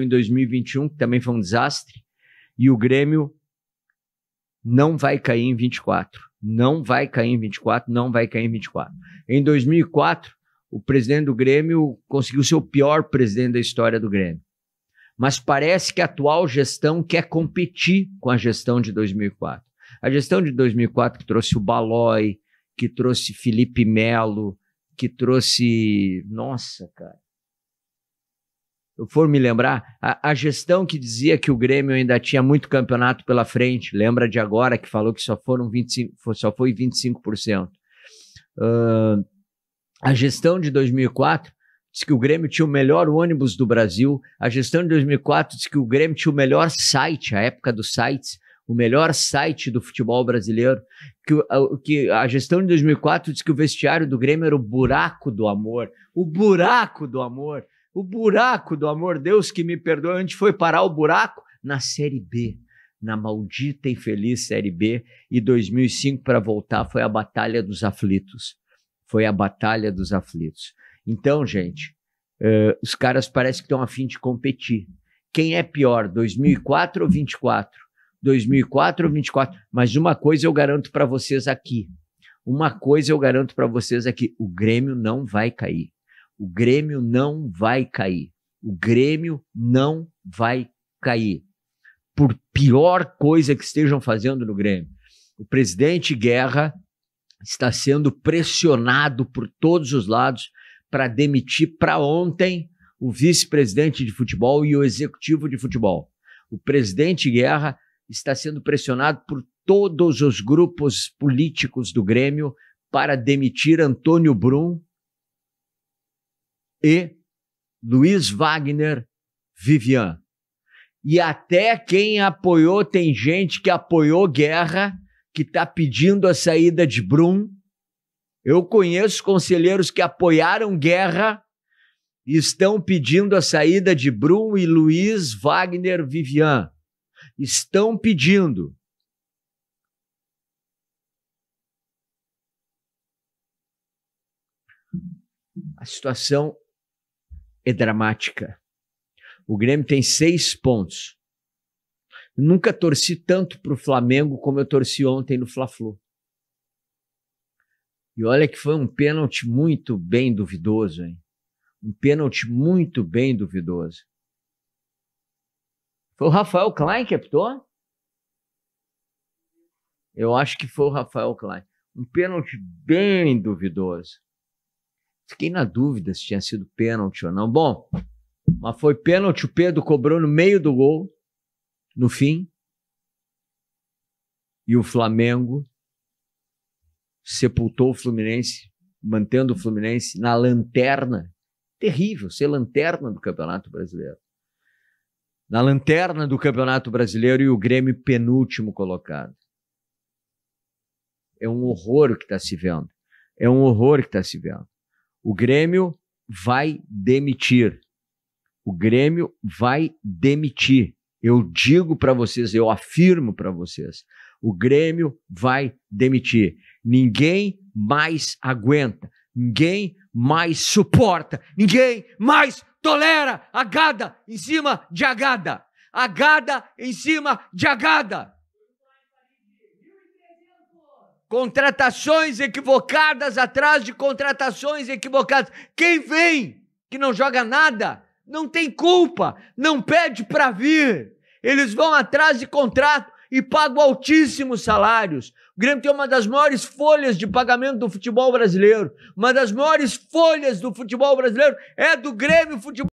em 2021, que também foi um desastre, e o Grêmio não vai cair em 24. Não vai cair em 24, não vai cair em 24. Em 2004, o presidente do Grêmio conseguiu ser o pior presidente da história do Grêmio. Mas parece que a atual gestão quer competir com a gestão de 2004. A gestão de 2004 que trouxe o Balói, que trouxe Felipe Melo, que trouxe, nossa, cara, for me lembrar, a, a, gestão que dizia que o Grêmio ainda tinha muito campeonato pela frente, lembra de agora que falou que só foram 25, só foi 25%. Uh, ah, a gestão de 2004 disse que o Grêmio tinha o melhor ônibus do Brasil. A gestão de 2004 disse que o Grêmio tinha o melhor site, a época dos sites, o melhor site do futebol brasileiro. Que, que a gestão de 2004 disse que o vestiário do Grêmio era o buraco do amor. O buraco do amor. O buraco do amor, Deus que me perdoe, onde foi parar o buraco? Na Série B, na maldita e feliz Série B. E 2005, para voltar, foi a Batalha dos Aflitos. Foi a Batalha dos Aflitos. Então, gente, uh, os caras parecem que estão afim de competir. Quem é pior, 2004 ou 24? 2004 ou 24? Mas uma coisa eu garanto para vocês aqui. Uma coisa eu garanto para vocês aqui: o Grêmio não vai cair. O Grêmio não vai cair. O Grêmio não vai cair. Por pior coisa que estejam fazendo no Grêmio. O presidente Guerra está sendo pressionado por todos os lados para demitir para ontem o vice-presidente de futebol e o executivo de futebol. O presidente Guerra está sendo pressionado por todos os grupos políticos do Grêmio para demitir Antônio Brum e Luiz Wagner Vivian. E até quem apoiou, tem gente que apoiou guerra, que está pedindo a saída de Brum. Eu conheço conselheiros que apoiaram guerra e estão pedindo a saída de Brum e Luiz Wagner Vivian. Estão pedindo. A situação é dramática. O Grêmio tem seis pontos. nunca torci tanto para o Flamengo como eu torci ontem no Fla-Flu. E olha que foi um pênalti muito bem duvidoso, hein? Um pênalti muito bem duvidoso. Foi o Rafael Klein que apitou? Eu acho que foi o Rafael Klein. Um pênalti bem duvidoso. Fiquei na dúvida se tinha sido pênalti ou não. Bom, mas foi pênalti, o Pedro cobrou no meio do gol, no fim. E o Flamengo sepultou o Fluminense, mantendo o Fluminense na lanterna. Terrível ser lanterna do Campeonato Brasileiro. Na lanterna do Campeonato Brasileiro e o Grêmio penúltimo colocado. É um horror o que está se vendo. É um horror que está se vendo. O Grêmio vai demitir. O Grêmio vai demitir. Eu digo para vocês, eu afirmo para vocês, o Grêmio vai demitir. Ninguém mais aguenta, ninguém mais suporta, ninguém mais tolera agada em cima de agada, agada em cima de agada. Contratações equivocadas atrás de contratações equivocadas. Quem vem que não joga nada, não tem culpa, não pede para vir. Eles vão atrás de contrato e pagam altíssimos salários. O Grêmio tem uma das maiores folhas de pagamento do futebol brasileiro. Uma das maiores folhas do futebol brasileiro é do Grêmio Futebol.